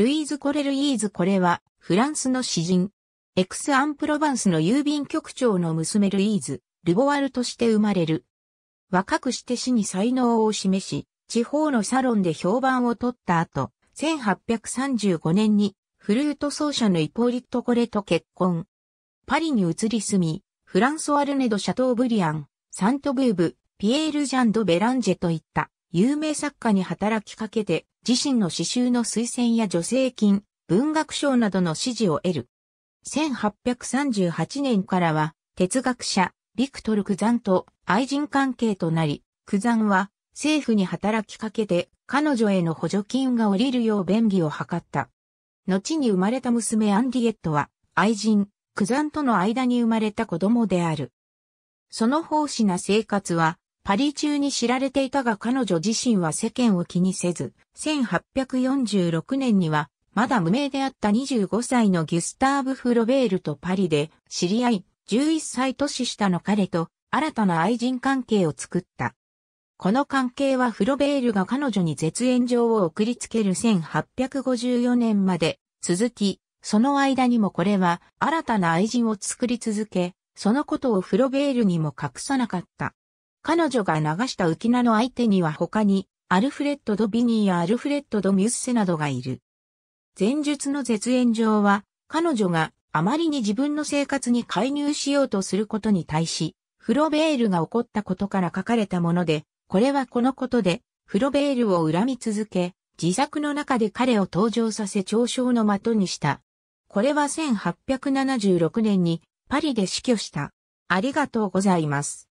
ルイーズ・コレルイーズ・コレは、フランスの詩人。エクス・アン・プロバンスの郵便局長の娘ルイーズ、ルボワルとして生まれる。若くして死に才能を示し、地方のサロンで評判を取った後、1835年にフルート奏者のイポリット・コレと結婚。パリに移り住み、フランソワルネド・シャトーブリアン、サントブーブ、ピエール・ジャンド・ベランジェといった有名作家に働きかけて、自身の詩集の推薦や助成金、文学賞などの支持を得る。1838年からは、哲学者、ビクトル・クザンと愛人関係となり、クザンは政府に働きかけて彼女への補助金が下りるよう便宜を図った。後に生まれた娘アンリエットは愛人、クザンとの間に生まれた子供である。その奉仕な生活はパリ中に知られていたが彼女自身は世間を気にせず、1846年にはまだ無名であった25歳のギュスターブ・フロベールとパリで知り合い、11歳年下の彼と新たな愛人関係を作った。この関係はフロベールが彼女に絶縁状を送りつける1854年まで続き、その間にもこれは新たな愛人を作り続け、そのことをフロベールにも隠さなかった。彼女が流した浮き名の相手には他に、アルフレッド・ド・ビニーやアルフレッド・ド・ミュッセなどがいる。前述の絶縁上は、彼女があまりに自分の生活に介入しようとすることに対し、フロベールが起こったことから書かれたもので、これはこのことで、フロベールを恨み続け、自作の中で彼を登場させ嘲笑の的にした。これは1876年にパリで死去した。ありがとうございます。